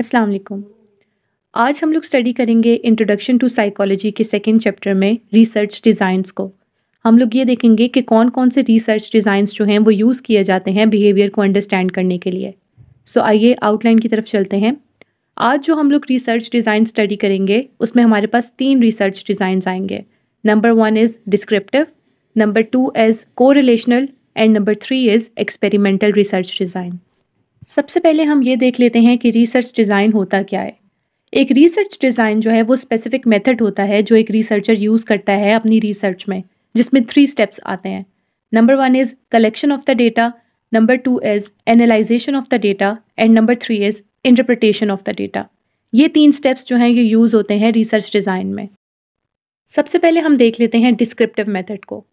अस्सलाम वालेकुम आज हम लोग स्टडी करेंगे इंट्रोडक्शन टू साइकोलॉजी के सेकेंड चैप्टर में रिसर्च डिज़ाइंस को हम लोग ये देखेंगे कि कौन कौन से रिसर्च डिज़ाइंस जो हैं वो यूज़ किए जाते हैं बिहेवियर को अंडरस्टैंड करने के लिए सो so, आइए आउटलाइन की तरफ चलते हैं आज जो हम लोग रिसर्च डिज़ाइन स्टडी करेंगे उसमें हमारे पास तीन रिसर्च डिज़ाइंस आएंगे number one is descriptive number two is co and number three is experimental research design सबसे पहले हम ये देख लेते हैं कि रिसर्च डिज़ाइन होता क्या है एक रिसर्च डिज़ाइन जो है वो स्पेसिफिक मेथड होता है जो एक रिसर्चर यूज़ करता है अपनी रिसर्च में जिसमें थ्री स्टेप्स आते हैं number one is collection of the data number two is analysation of the data and number three is interpretation of the data ये तीन स्टेप्स जो हैं ये यूज़ होते हैं रिसर्च डिज़ाइन में सबसे पहले हम देख लेते हैं डिस्क्रिप्टिव मेथड को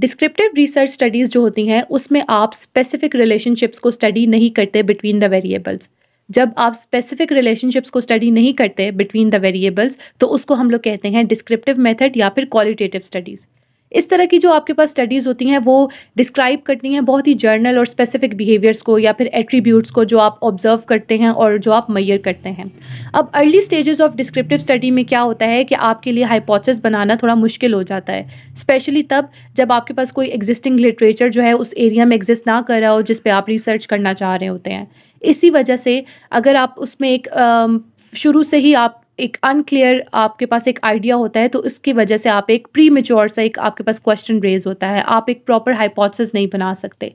डिस्क्रिप्टिव रिसर्च स्टडीज़ जो होती हैं उसमें आप स्पेसिफिक रिलेशनशिप्स को स्टडी नहीं करते बिटवीन द वेरिएबल्स जब आप स्पेसिफिक रिलेशनशिप्स को स्टडी नहीं करते बिटवीन द वेरिएबल्स तो उसको हम लोग कहते हैं डिस्क्रिप्टिव मेथड या फिर क्वालिटेटिव स्टडीज़ इस तरह की जो आपके पास स्टडीज़ होती हैं वो डिस्क्राइब करती हैं बहुत ही जर्नल और स्पेसिफिक बिहेवियर्स को या फिर एट्रीब्यूट्स को जो आप ऑब्जर्व करते हैं और जो आप मैयर करते हैं अब early stages of descriptive study में क्या होता है कि आपके लिए हाइपोथेसिस बनाना थोड़ा मुश्किल हो जाता है स्पेशली तब जब आपके पास कोई एग्जिस्टिंग लिटरेचर जो है उस एरिया में एग्जिस्ट ना कर रहा हो जिस पर आप रिसर्च करना चाह रहे होते हैं इसी वजह से अगर आप उसमें एक आ, शुरू से ही आप एक अनक्लियर आपके पास एक आइडिया होता है तो इसकी वजह से आप एक प्री मेच्योर सा एक आपके पास क्वेश्चन रेज होता है आप एक प्रॉपर हाइपोथेसिस नहीं बना सकते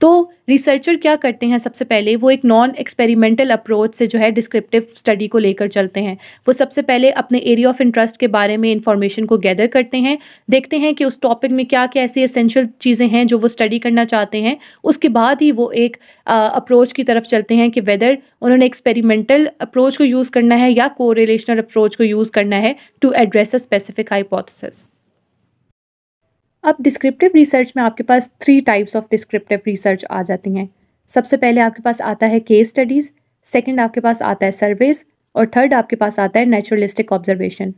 तो रिसर्चर क्या करते हैं सबसे पहले वो एक नॉन एक्सपेरिमेंटल अप्रोच से जो है डिस्क्रिप्टिव स्टडी को लेकर चलते हैं वो सबसे पहले अपने एरिया ऑफ इंटरेस्ट के बारे में इंफॉर्मेशन को गैदर करते हैं देखते हैं कि उस टॉपिक में क्या क्या ऐसी एसेंशियल चीज़ें हैं जो वो स्टडी करना चाहते हैं उसके बाद ही वो एक अप्रोच की तरफ चलते हैं कि वेदर उन्होंने एक्सपेरिमेंटल अप्रोच को यूज़ करना है या को अप्रोच को यूज़ करना है to address a specific hypothesis अब डिस्क्रिप्टिव रिसर्च में आपके पास three types of descriptive research आ जाती हैं सबसे पहले आपके पास आता है केस स्टडीज़ सेकेंड आपके पास आता है सर्वेज और थर्ड आपके पास आता है naturalistic observation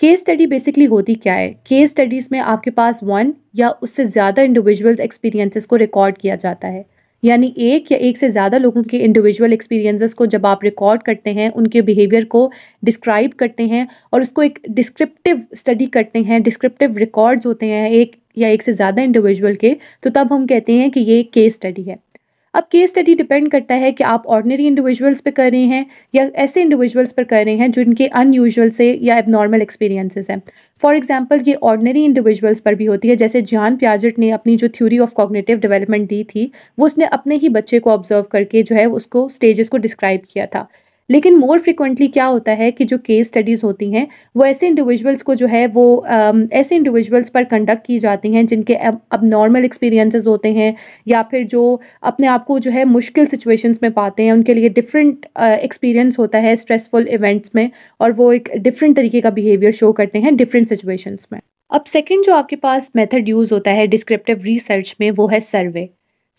case study basically होती क्या है केस स्टडीज़ में आपके पास वन या उससे ज़्यादा इंडिविजुअल्स एक्सपीरियंसेस को रिकॉर्ड किया जाता है यानी एक या एक से ज़्यादा लोगों के इंडिविजुअल एक्सपीरियंसेस को जब आप रिकॉर्ड करते हैं उनके बिहेवियर को डिस्क्राइब करते हैं और उसको एक डिस्क्रिप्टिव स्टडी करते हैं डिस्क्रिप्टिव रिकॉर्ड्स होते हैं एक या एक से ज़्यादा इंडिविजुअल के तो तब हम कहते हैं कि ये केस स्टडी है अब केस स्टडी डिपेंड करता है कि आप ऑर्डनरी इंडिविजुअल्स पर कर रहे हैं या ऐसे इंडिविजुअल्स पर कर रहे हैं जिनके अनयूजल से या एबनॉर्मल एक्सपीरियंसेस हैं फॉर एग्जांपल ये ऑर्डनरी इंडिविजुअल्स पर भी होती है जैसे जान प्याजट ने अपनी जो थ्योरी ऑफ कॉग्नेटिव डेवलपमेंट दी थी वो उसने अपने ही बच्चे को ऑब्जर्व करके जो है उसको स्टेजेस को डिस्क्राइब किया था लेकिन मोर फ्रिक्वेंटली क्या होता है कि जो केस स्टडीज़ होती हैं वो ऐसे इंडिविजुअल्स को जो है वो ऐसे इंडिविजुअल्स पर कंडक्ट की जाती हैं जिनके अब नॉर्मल एक्सपीरियंसेस होते हैं या फिर जो अपने आप को जो है मुश्किल सिचुएशंस में पाते हैं उनके लिए डिफरेंट एक्सपीरियंस होता है स्ट्रेसफुल इवेंट्स में और वो एक डिफरेंट तरीके का बिहेवियर शो करते हैं डिफरेंट सिचुएशंस में अब सेकंड जो आपके पास मेथड यूज़ होता है डिस्क्रिप्टिव रिसर्च में वो है सर्वे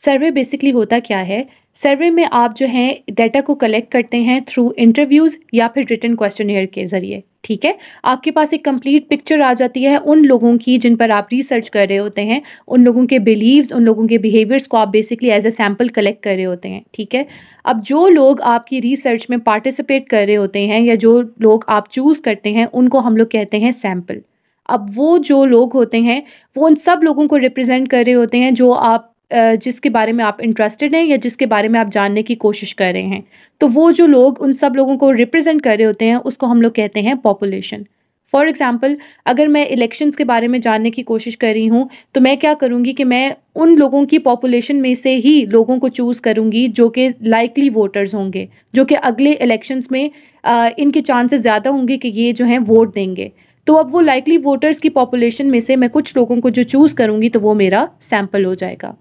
सर्वे बेसिकली होता क्या है सर्वे में आप जो है डेटा को कलेक्ट करते हैं थ्रू इंटरव्यूज़ या फिर रिटर्न क्वेश्चन के ज़रिए ठीक है आपके पास एक कंप्लीट पिक्चर आ जाती है उन लोगों की जिन पर आप रिसर्च कर रहे होते हैं उन लोगों के बिलीव्स उन लोगों के बिहेवियर्स को आप basically as a sample collect कर रहे होते हैं ठीक है अब जो लोग आपकी रिसर्च में पार्टिसिपेट कर रहे होते हैं या जो लोग आप चूज़ करते हैं उनको हम लोग कहते हैं सैम्पल अब वो जो लोग होते हैं वो उन सब लोगों को रिप्रेजेंट कर रहे होते हैं जो आप जिसके बारे में आप इंटरेस्टेड हैं या जिसके बारे में आप जानने की कोशिश कर रहे हैं तो वो जो लोग उन सब लोगों को रिप्रेजेंट कर रहे होते हैं उसको हम लोग कहते हैं पॉपुलेशन फॉर एग्ज़ाम्पल अगर मैं इलेक्शंस के बारे में जानने की कोशिश कर रही हूँ तो मैं क्या करूँगी कि मैं उन लोगों की पॉपुलेशन में से ही लोगों को चूज़ करूँगी जो कि लाइकली वोटर्स होंगे जो कि अगले इलेक्शंस में आ, इनके चांसेस ज़्यादा होंगे कि ये जो हैं वोट देंगे तो अब वो लाइकली वोटर्स की पॉपुलेशन में से मैं कुछ लोगों को जो चूज़ करूँगी तो वो मेरा सैम्पल हो जाएगा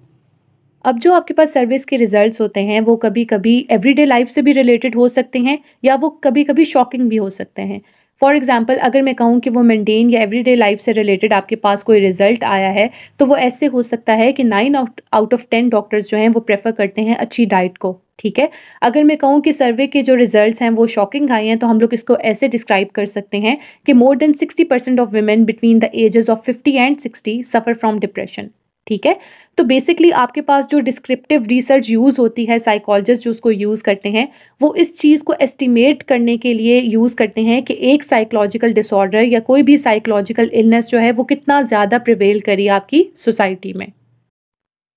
अब जो आपके पास सर्विस के रिजल्ट्स होते हैं वो कभी कभी एवरीडे लाइफ से भी रिलेटेड हो सकते हैं या वो कभी कभी शॉकिंग भी हो सकते हैं फॉर एग्ज़ाम्पल अगर मैं कहूँ कि वो मेंटेन या एवरीडे लाइफ से रिलेटेड आपके पास कोई रिजल्ट आया है तो वो ऐसे हो सकता है कि nine out of ten doctors जो हैं वो प्रेफर करते हैं अच्छी डाइट को ठीक है अगर मैं कहूँ कि सर्वे के जो रिजल्ट्स हैं वो शॉकिंग आए हैं तो हम लोग इसको ऐसे डिस्क्राइब कर सकते हैं कि more than sixty percent of women between the ages of fifty and sixty suffer from depression ठीक है तो बेसिकली आपके पास जो डिस्क्रिप्टिव रिसर्च यूज़ होती है साइकोलॉजिस्ट जो उसको यूज़ करते हैं वो इस चीज़ को एस्टिमेट करने के लिए यूज़ करते हैं कि एक साइकोलॉजिकल डिसऑर्डर या कोई भी साइकोलॉजिकल इलनेस जो है वो कितना ज़्यादा प्रिवेल करी आपकी सोसाइटी में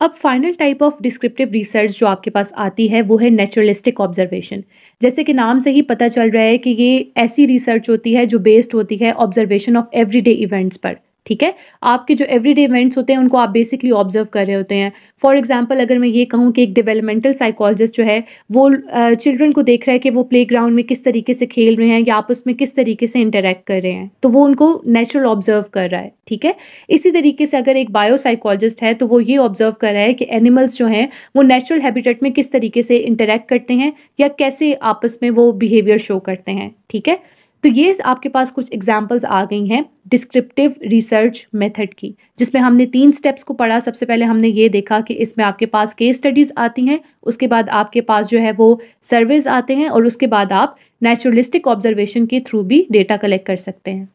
अब final type of descriptive research जो आपके पास आती है वो है नेचुरलिस्टिक ऑब्जर्वेशन जैसे कि नाम से ही पता चल रहा है कि ये ऐसी रिसर्च होती है जो बेस्ड होती है ऑब्जर्वेशन ऑफ एवरीडे इवेंट्स पर ठीक है आपके जो एवरीडे इवेंट्स होते हैं उनको आप बेसिकली ऑब्जर्व कर रहे होते हैं फॉर एग्जांपल अगर मैं ये कहूँ कि एक डेवलपमेंटल साइकोलॉजिस्ट जो है वो चिल्ड्रन uh, को देख रहा है कि वो प्ले में किस तरीके से खेल रहे हैं या आपस में किस तरीके से इंटरेक्ट कर रहे हैं तो वो उनको नेचुरल ऑब्जर्व कर रहा है ठीक है इसी तरीके से अगर एक बायो साइकोलॉजिस्ट है तो वो ये ऑब्जर्व कर रहा है कि एनिमल्स जो हैं वो नेचुरल हैबिटेट में किस तरीके से इंटरेक्ट करते हैं या कैसे आपस में वो बिहेवियर शो करते हैं ठीक है तो ये आपके पास कुछ एग्जाम्पल्स आ गई हैं डिस्क्रिप्टिव रिसर्च मेथड की जिसमें हमने तीन स्टेप्स को पढ़ा सबसे पहले हमने ये देखा कि इसमें आपके पास केस स्टडीज़ आती हैं उसके बाद आपके पास जो है वो सर्वेज आते हैं और उसके बाद आप नेचुरलिस्टिक ऑब्जर्वेशन के थ्रू भी डेटा कलेक्ट कर सकते हैं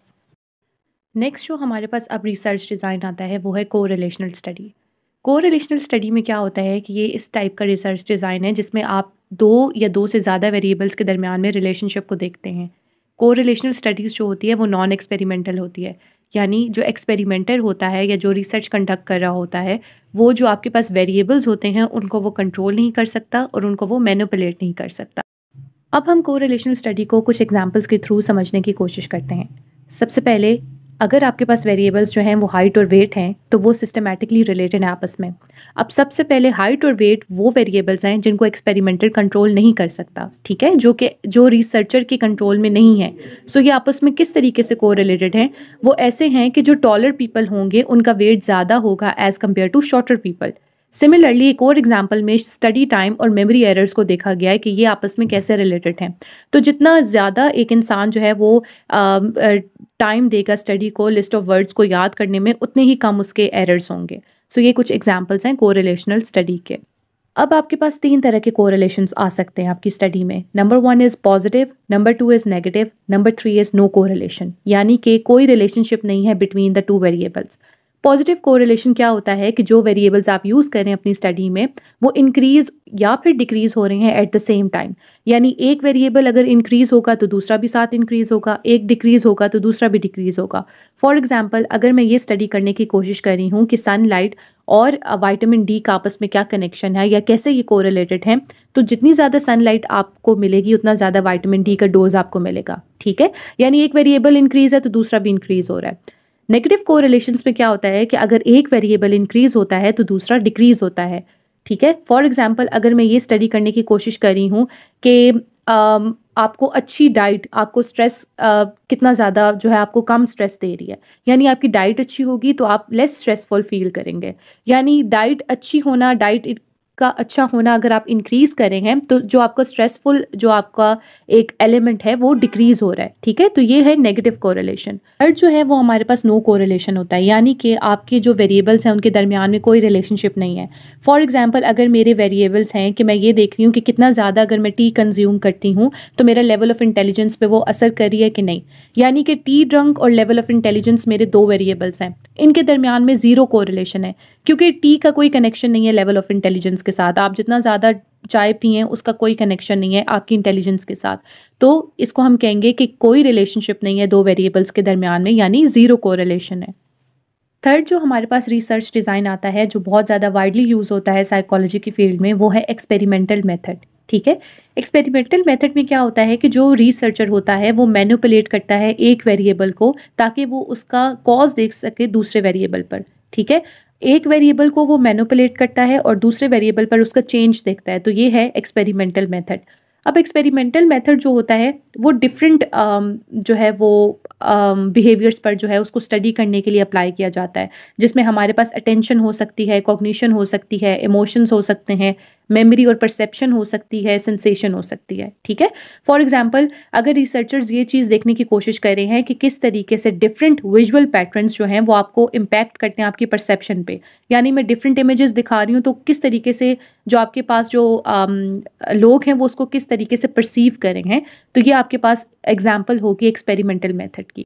नेक्स्ट जो हमारे पास अब रिसर्च डिज़ाइन आता है वो है correlational study correlational study में क्या होता है कि ये इस टाइप का रिसर्च डिज़ाइन है जिसमें आप दो या दो से ज़्यादा वेरिएबल्स के दरमियान में रिलेशनशिप को देखते हैं कोरिलेशनल स्टडीज़ जो होती है वो नॉन एक्सपेरिमेंटल होती है यानी जो एक्सपेरिमेंटर होता है या जो रिसर्च कंडक्ट कर रहा होता है वो जो आपके पास वेरिएबल्स होते हैं उनको वो कंट्रोल नहीं कर सकता और उनको वो मैनुपलेट नहीं कर सकता अब हम कोरिलेशनल स्टडी को कुछ एग्जाम्पल्स के थ्रू समझने की कोशिश करते हैं सबसे पहले अगर आपके पास वेरिएबल्स जो हैं वो हाइट और वेट हैं तो वो सिस्टमेटिकली रिलेटेड हैं आपस में अब सबसे पहले हाइट और वेट वो वेरिएबल्स हैं जिनको एक्सपेरिमेंटल कंट्रोल नहीं कर सकता ठीक है जो कि जो रिसर्चर के कंट्रोल में नहीं है सो so ये आपस में किस तरीके से को रिलेटेड हैं वो ऐसे हैं कि जो टॉलर पीपल होंगे उनका वेट ज़्यादा होगा as compare to shorter people similarly एक और एग्जाम्पल में स्टडी टाइम और मेमोरी एरर्स को देखा गया है कि ये आपस में कैसे रिलेटेड हैं तो जितना ज़्यादा एक इंसान जो है वो टाइम देगा स्टडी को लिस्ट ऑफ वर्ड्स को याद करने में उतने ही कम उसके एरर्स होंगे सो so ये कुछ एग्जाम्पल्स हैं कोरिलेशनल स्टडी के अब आपके पास तीन तरह के कोरिलेशन आ सकते हैं आपकी स्टडी में number one is positive number two is negative number three is no correlation यानी कि कोई रिलेशनशिप नहीं है between the two variables positive correlation क्या होता है कि जो वेरिएबल्स आप यूज़ करें अपनी स्टडी में वो इंक्रीज़ या फिर डिक्रीज़ हो रहे हैं एट द सेम टाइम यानी एक वेरिएबल अगर इंक्रीज़ होगा तो दूसरा भी साथ इंक्रीज़ होगा एक डिक्रीज़ होगा तो दूसरा भी डिक्रीज़ होगा फॉर एग्जांपल अगर मैं ये स्टडी करने की कोशिश कर रही हूँ कि सन और वाइटामिन डी का आपस में क्या कनेक्शन है या कैसे ये कोरिलेटेड हैं तो जितनी ज़्यादा सनलाइट आपको मिलेगी उतना ज़्यादा वाइटामिन डी का डोज आपको मिलेगा ठीक है यानी एक वेरिएबल इंक्रीज़ है तो दूसरा भी इंक्रीज़ हो रहा है नेगेटिव को में क्या होता है कि अगर एक वेरिएबल इंक्रीज होता है तो दूसरा डिक्रीज होता है ठीक है फॉर एग्जाम्पल अगर मैं ये स्टडी करने की कोशिश कर रही हूँ कि आपको अच्छी डाइट आपको स्ट्रेस कितना ज़्यादा जो है आपको कम स्ट्रेस दे रही है यानी आपकी डाइट अच्छी होगी तो आप लेस स्ट्रेसफुल फील करेंगे यानी डाइट अच्छी होना डाइट का अच्छा होना अगर आप इंक्रीज़ करें हैं तो जो आपका स्ट्रेसफुल जो आपका एक एलिमेंट है वो डिक्रीज़ हो रहा है ठीक है तो ये है नेगेटिव कोरिलेशन थर्ड जो है वो हमारे पास नो कोरिलेशन होता है यानी कि आपके जो वेरिएबल्स हैं उनके दरमियान में कोई रिलेशनशिप नहीं है फॉर एग्जाम्पल अगर मेरे वेरिएबल्स हैं कि मैं ये देख रही हूँ कि कितना ज़्यादा अगर मैं टी कंज्यूम करती हूँ तो मेरा लेवल ऑफ इंटेलिजेंस पे वो असर कर रही है कि नहीं यानी कि टी ड्रंक और लेवल ऑफ इंटेलिजेंस मेरे दो वेरिएबल्स हैं इनके दरमियान में ज़ीरो कोरिलेशन है क्योंकि टी का कोई कनेक्शन नहीं है लेवल ऑफ इंटेलिजेंस के साथ आप जितना ज़्यादा चाय पिए उसका कोई कनेक्शन नहीं है आपकी इंटेलिजेंस के साथ तो इसको हम कहेंगे कि कोई रिलेशनशिप नहीं है दो वेरिएबल्स के दरमियान में यानी ज़ीरो को है थर्ड जो हमारे पास रिसर्च डिज़ाइन आता है जो बहुत ज़्यादा वाइडली यूज़ होता है साइकोलॉजी की फील्ड में वो है एक्सपेरिमेंटल मेथड ठीक है एक्सपेरिमेंटल मेथड में क्या होता है कि जो रिसर्चर होता है वो मैनुपलेट करता है एक वेरिएबल को ताकि वो उसका कॉज देख सके दूसरे वेरिएबल पर ठीक है एक वेरिएबल को वो मैनुपलेट करता है और दूसरे वेरिएबल पर उसका चेंज देखता है तो ये है एक्सपेरिमेंटल मेथड अब एक्सपेरिमेंटल मेथड जो होता है वो डिफरेंट um, जो है वो बिहेवियर्स um, पर जो है उसको स्टडी करने के लिए अप्लाई किया जाता है जिसमें हमारे पास अटेंशन हो सकती है कॉग्निशन हो सकती है इमोशंस हो सकते हैं मेमोरी और परसेप्शन हो सकती है सेंसेशन हो सकती है ठीक है फॉर एग्जाम्पल अगर रिसर्चर्स ये चीज़ देखने की कोशिश कर रहे हैं कि किस तरीके से डिफरेंट विजुअल पैटर्न्स जो हैं वो आपको इम्पैक्ट करते हैं आपकी परसेप्शन पे यानी मैं डिफरेंट इमेजेस दिखा रही हूँ तो किस तरीके से जो आपके पास जो आम, um, लोग हैं वो उसको किस तरीके से परसीव करें हैं तो ये आपके पास एग्जाम्पल होगी एक्सपेरिमेंटल मेथड की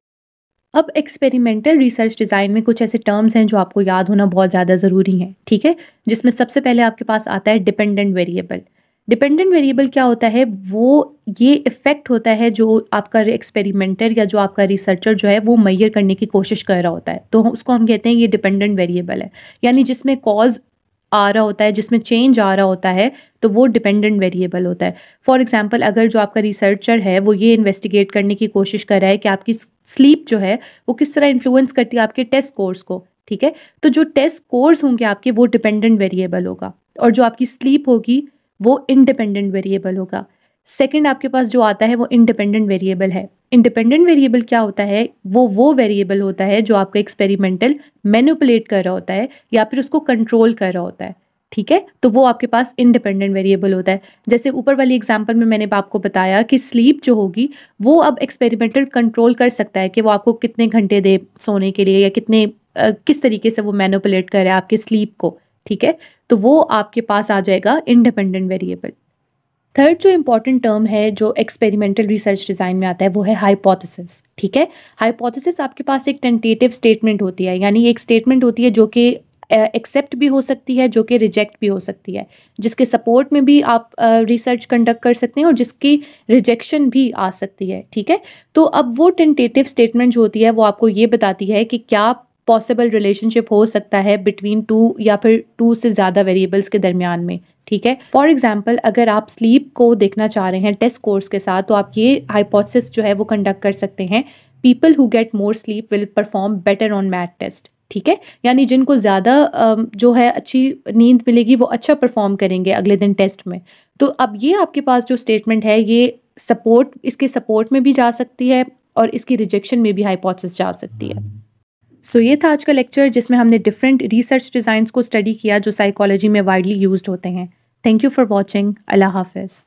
अब एक्सपेरिमेंटल रिसर्च डिज़ाइन में कुछ ऐसे टर्म्स हैं जो आपको याद होना बहुत ज़्यादा ज़रूरी हैं ठीक है जिसमें सबसे पहले आपके पास आता है डिपेंडेंट वेरिएबल डिपेंडेंट वेरिएबल क्या होता है वो ये इफ़ेक्ट होता है जो आपका एक्सपेरिमेंटर या जो आपका रिसर्चर जो है वो मैयर करने की कोशिश कर रहा होता है तो उसको हम कहते हैं ये डिपेंडेंट वेरिएबल है यानी जिसमें कॉज आ रहा होता है जिसमें चेंज आ रहा होता है तो वो डिपेंडेंट वेरिएबल होता है फॉर एग्जांपल अगर जो आपका रिसर्चर है वो ये इन्वेस्टिगेट करने की कोशिश कर रहा है कि आपकी स्लीप जो है वो किस तरह इन्फ्लुएंस करती है आपके टेस्ट कोर्स को ठीक है तो जो टेस्ट कोर्स होंगे आपके वो डिपेंडेंट वेरिएबल होगा और जो आपकी स्लीप होगी वो इनडिपेंडेंट वेरिएबल होगा सेकेंड आपके पास जो आता है वो इंडिपेंडेंट वेरिएबल है इंडिपेंडेंट वेरिएबल क्या होता है वो वो वेरिएबल होता है जो आपका एक्सपेरिमेंटल मैनिपुलेट कर रहा होता है या फिर उसको कंट्रोल कर रहा होता है ठीक है तो वो आपके पास इंडिपेंडेंट वेरिएबल होता है जैसे ऊपर वाली एग्जांपल में मैंने आपको बताया कि स्लीप जो होगी वो अब एक्सपेरिमेंटल कंट्रोल कर सकता है कि वो आपको कितने घंटे दे सोने के लिए या कितने आ, किस तरीके से वो मैनिपुलेट करे आपके स्लीप को ठीक है तो वो आपके पास आ जाएगा इंडिपेंडेंट वेरिएबल थर्ड जो इम्पॉर्टेंट टर्म है जो एक्सपेरिमेंटल रिसर्च डिज़ाइन में आता है वो है हाइपोथेसिस ठीक है हाइपोथेसिस आपके पास एक टेंटेटिव स्टेटमेंट होती है यानी एक स्टेटमेंट होती है जो कि एक्सेप्ट भी हो सकती है जो कि रिजेक्ट भी हो सकती है जिसके सपोर्ट में भी आप रिसर्च uh, कंडक्ट कर सकते हैं और जिसकी रिजेक्शन भी आ सकती है ठीक है तो अब वो टेंटेटिव स्टेटमेंट जो होती है वो आपको ये बताती है कि क्या पॉसिबल रिलेशनशिप हो सकता है बिटवीन टू या फिर टू से ज़्यादा वेरिएबल्स के दरमियान में ठीक है फॉर एग्जाम्पल अगर आप स्लीप को देखना चाह रहे हैं टेस्ट कोर्स के साथ तो आप ये हाइपोसिस जो है वो कंडक्ट कर सकते हैं people who get more sleep will perform better on math test ठीक है यानी जिनको ज़्यादा जो है अच्छी नींद मिलेगी वो अच्छा परफॉर्म करेंगे अगले दिन टेस्ट में तो अब ये आपके पास जो स्टेटमेंट है ये सपोर्ट इसके सपोर्ट में भी जा सकती है और इसकी रिजेक्शन में भी हाइपोथेसिस जा सकती है हम्म। सो so, ये था आज का लेक्चर जिसमें हमने डिफरेंट रिसर्च डिज़ाइंस को स्टडी किया जो साइकोलॉजी में वाइडली यूज होते हैं थैंक यू फॉर वॉचिंग अल्लाह हाफिज़